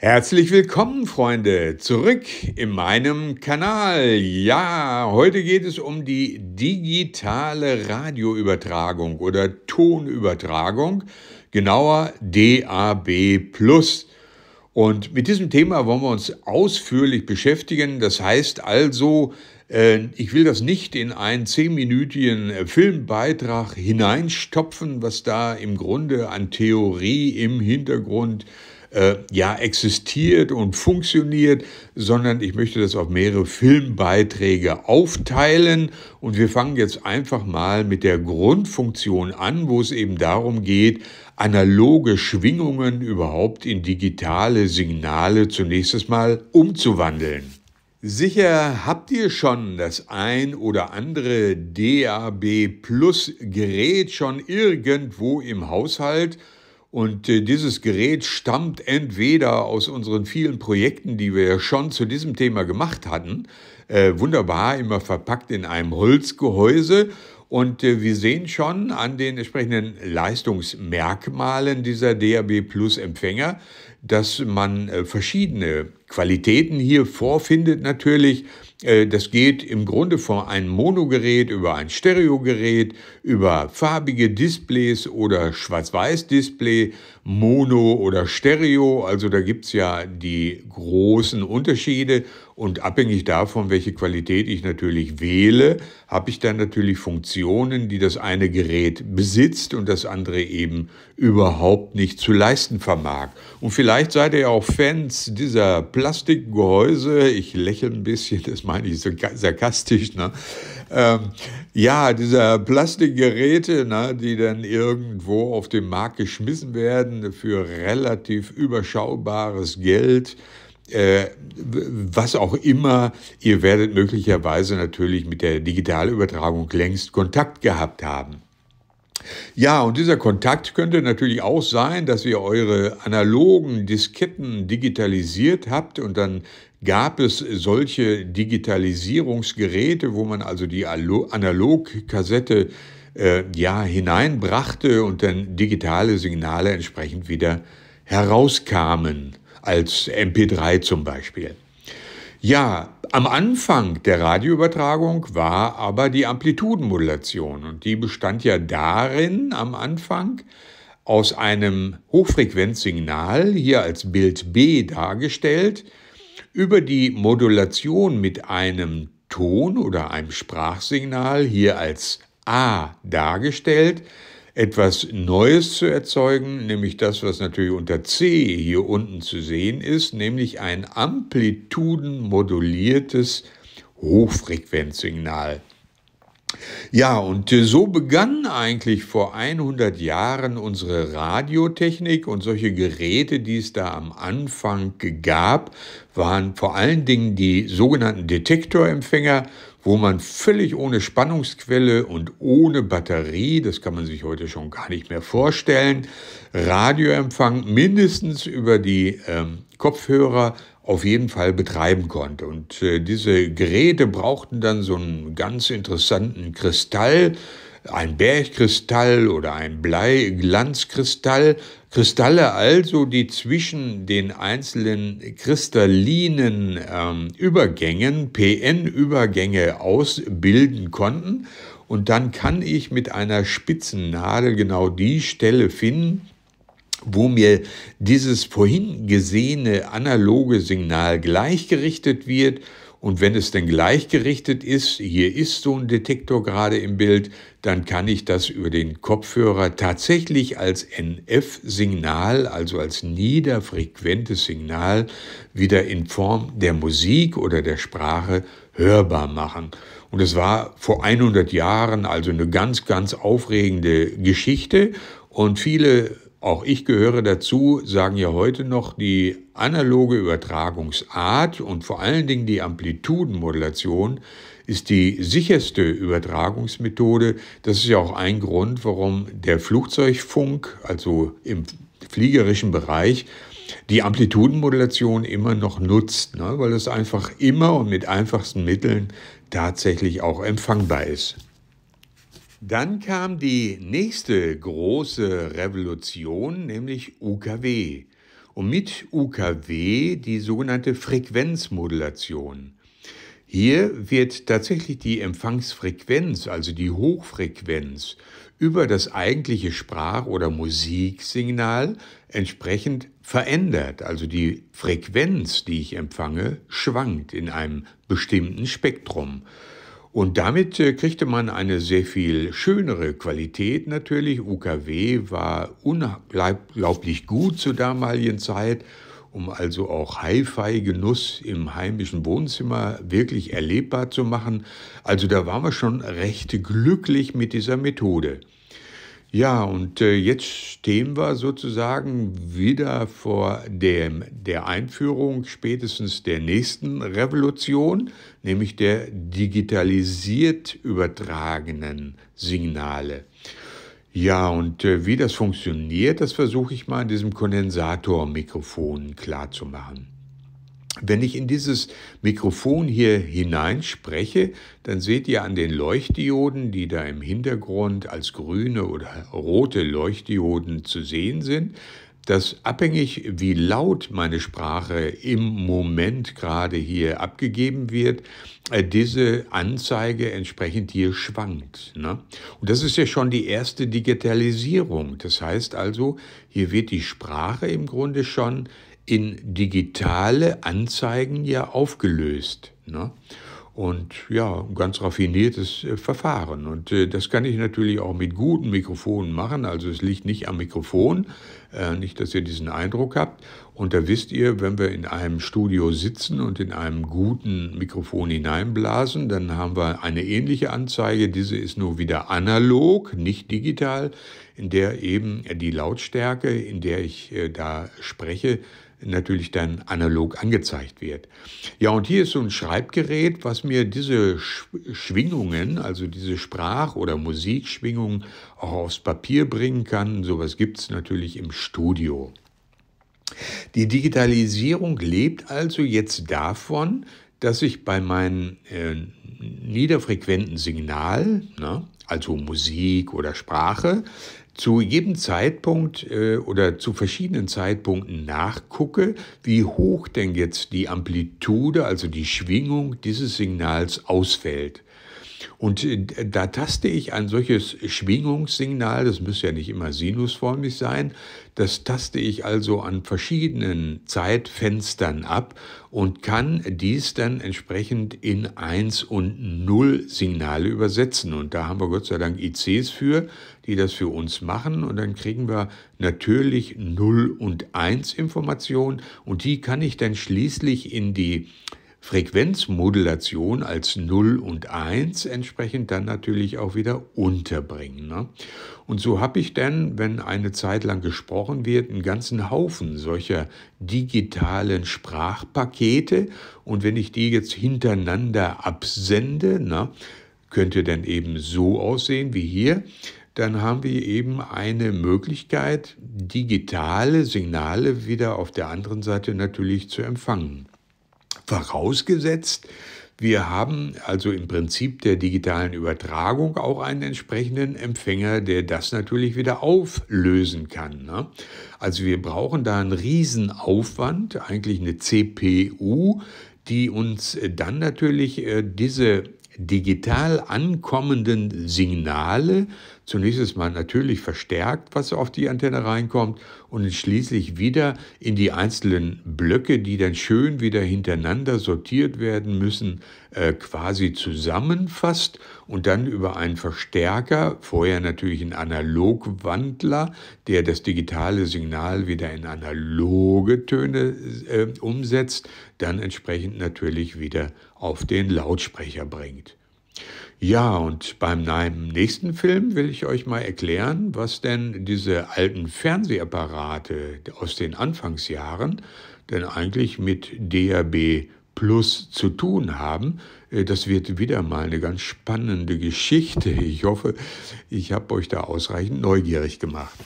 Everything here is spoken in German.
Herzlich willkommen, Freunde, zurück in meinem Kanal. Ja, heute geht es um die digitale Radioübertragung oder Tonübertragung, genauer DAB+. Und mit diesem Thema wollen wir uns ausführlich beschäftigen. Das heißt also, äh, ich will das nicht in einen zehnminütigen äh, Filmbeitrag hineinstopfen, was da im Grunde an Theorie im Hintergrund äh, äh, ja existiert und funktioniert, sondern ich möchte das auf mehrere Filmbeiträge aufteilen. Und wir fangen jetzt einfach mal mit der Grundfunktion an, wo es eben darum geht, analoge Schwingungen überhaupt in digitale Signale zunächst mal umzuwandeln. Sicher habt ihr schon das ein oder andere DAB Plus Gerät schon irgendwo im Haushalt und äh, dieses Gerät stammt entweder aus unseren vielen Projekten, die wir ja schon zu diesem Thema gemacht hatten, äh, wunderbar immer verpackt in einem Holzgehäuse. Und äh, wir sehen schon an den entsprechenden Leistungsmerkmalen dieser DAB Plus Empfänger, dass man äh, verschiedene Qualitäten hier vorfindet natürlich äh, das geht im Grunde von einem Monogerät über ein Stereogerät, über farbige Displays oder Schwarz-Weiß-Display, Mono oder Stereo. Also da gibt es ja die großen Unterschiede. Und abhängig davon, welche Qualität ich natürlich wähle, habe ich dann natürlich Funktionen, die das eine Gerät besitzt und das andere eben überhaupt nicht zu leisten vermag. Und vielleicht seid ihr auch Fans dieser Plastikgehäuse. Ich lächle ein bisschen, das meine ich so sarkastisch. Ne? Ähm, ja, diese Plastikgeräte, ne, die dann irgendwo auf den Markt geschmissen werden für relativ überschaubares Geld. Äh, was auch immer, ihr werdet möglicherweise natürlich mit der Digitalübertragung längst Kontakt gehabt haben. Ja, und dieser Kontakt könnte natürlich auch sein, dass ihr eure analogen Disketten digitalisiert habt und dann gab es solche Digitalisierungsgeräte, wo man also die Analogkassette äh, ja hineinbrachte und dann digitale Signale entsprechend wieder herauskamen, als MP3 zum Beispiel. Ja, am Anfang der Radioübertragung war aber die Amplitudenmodulation und die bestand ja darin am Anfang aus einem Hochfrequenzsignal, hier als Bild B dargestellt, über die Modulation mit einem Ton oder einem Sprachsignal, hier als A dargestellt, etwas Neues zu erzeugen, nämlich das, was natürlich unter C hier unten zu sehen ist, nämlich ein amplitudenmoduliertes Hochfrequenzsignal. Ja, und äh, so begann eigentlich vor 100 Jahren unsere Radiotechnik und solche Geräte, die es da am Anfang gab, waren vor allen Dingen die sogenannten Detektorempfänger, wo man völlig ohne Spannungsquelle und ohne Batterie, das kann man sich heute schon gar nicht mehr vorstellen, Radioempfang mindestens über die ähm, Kopfhörer auf jeden Fall betreiben konnte. Und äh, diese Geräte brauchten dann so einen ganz interessanten Kristall, ein Bergkristall oder ein Bleiglanzkristall, Kristalle also, die zwischen den einzelnen kristallinen ähm, Übergängen, PN-Übergänge ausbilden konnten. Und dann kann ich mit einer spitzen Nadel genau die Stelle finden, wo mir dieses vorhin gesehene analoge Signal gleichgerichtet wird und wenn es denn gleichgerichtet ist, hier ist so ein Detektor gerade im Bild, dann kann ich das über den Kopfhörer tatsächlich als NF-Signal, also als niederfrequentes Signal, wieder in Form der Musik oder der Sprache hörbar machen. Und es war vor 100 Jahren also eine ganz, ganz aufregende Geschichte und viele auch ich gehöre dazu, sagen ja heute noch, die analoge Übertragungsart und vor allen Dingen die Amplitudenmodulation ist die sicherste Übertragungsmethode. Das ist ja auch ein Grund, warum der Flugzeugfunk, also im fliegerischen Bereich, die Amplitudenmodulation immer noch nutzt, ne? weil es einfach immer und mit einfachsten Mitteln tatsächlich auch empfangbar ist. Dann kam die nächste große Revolution, nämlich UKW. Und mit UKW die sogenannte Frequenzmodulation. Hier wird tatsächlich die Empfangsfrequenz, also die Hochfrequenz, über das eigentliche Sprach- oder Musiksignal entsprechend verändert. Also die Frequenz, die ich empfange, schwankt in einem bestimmten Spektrum. Und damit äh, kriegte man eine sehr viel schönere Qualität natürlich. UKW war unglaublich gut zur damaligen Zeit, um also auch Hi-Fi-Genuss im heimischen Wohnzimmer wirklich erlebbar zu machen. Also da waren wir schon recht glücklich mit dieser Methode. Ja, und äh, jetzt stehen wir sozusagen wieder vor dem, der Einführung spätestens der nächsten Revolution, nämlich der digitalisiert übertragenen Signale. Ja, und äh, wie das funktioniert, das versuche ich mal in diesem Kondensatormikrofon klarzumachen. Wenn ich in dieses Mikrofon hier hinein spreche, dann seht ihr an den Leuchtdioden, die da im Hintergrund als grüne oder rote Leuchtdioden zu sehen sind, dass abhängig wie laut meine Sprache im Moment gerade hier abgegeben wird, äh, diese Anzeige entsprechend hier schwankt. Ne? Und das ist ja schon die erste Digitalisierung. Das heißt also, hier wird die Sprache im Grunde schon in digitale Anzeigen ja aufgelöst. Ne? Und ja, ein ganz raffiniertes äh, Verfahren. Und äh, das kann ich natürlich auch mit guten Mikrofonen machen. Also es liegt nicht am Mikrofon, äh, nicht, dass ihr diesen Eindruck habt. Und da wisst ihr, wenn wir in einem Studio sitzen und in einem guten Mikrofon hineinblasen, dann haben wir eine ähnliche Anzeige. Diese ist nur wieder analog, nicht digital, in der eben die Lautstärke, in der ich äh, da spreche, natürlich dann analog angezeigt wird. Ja, und hier ist so ein Schreibgerät, was mir diese Schwingungen, also diese Sprach- oder Musikschwingungen auch aufs Papier bringen kann. Sowas gibt es natürlich im Studio. Die Digitalisierung lebt also jetzt davon, dass ich bei meinem äh, niederfrequenten Signal, ne, also Musik oder Sprache, zu jedem Zeitpunkt äh, oder zu verschiedenen Zeitpunkten nachgucke, wie hoch denn jetzt die Amplitude, also die Schwingung dieses Signals ausfällt. Und äh, da taste ich ein solches Schwingungssignal, das müsste ja nicht immer sinusförmig sein, das taste ich also an verschiedenen Zeitfenstern ab und kann dies dann entsprechend in 1 und 0 Signale übersetzen. Und da haben wir Gott sei Dank ICs für, die das für uns machen. Und dann kriegen wir natürlich 0 und 1 Informationen und die kann ich dann schließlich in die Frequenzmodulation als 0 und 1 entsprechend dann natürlich auch wieder unterbringen. Ne? Und so habe ich dann, wenn eine Zeit lang gesprochen wird, einen ganzen Haufen solcher digitalen Sprachpakete. Und wenn ich die jetzt hintereinander absende, ne, könnte dann eben so aussehen wie hier dann haben wir eben eine Möglichkeit, digitale Signale wieder auf der anderen Seite natürlich zu empfangen. Vorausgesetzt, wir haben also im Prinzip der digitalen Übertragung auch einen entsprechenden Empfänger, der das natürlich wieder auflösen kann. Ne? Also wir brauchen da einen Riesenaufwand, eigentlich eine CPU, die uns äh, dann natürlich äh, diese digital ankommenden Signale Zunächst mal natürlich verstärkt, was auf die Antenne reinkommt und schließlich wieder in die einzelnen Blöcke, die dann schön wieder hintereinander sortiert werden müssen, äh, quasi zusammenfasst und dann über einen Verstärker, vorher natürlich ein Analogwandler, der das digitale Signal wieder in analoge Töne äh, umsetzt, dann entsprechend natürlich wieder auf den Lautsprecher bringt. Ja, und beim nächsten Film will ich euch mal erklären, was denn diese alten Fernsehapparate aus den Anfangsjahren denn eigentlich mit DAB Plus zu tun haben. Äh, das wird wieder mal eine ganz spannende Geschichte. Ich hoffe, ich habe euch da ausreichend neugierig gemacht.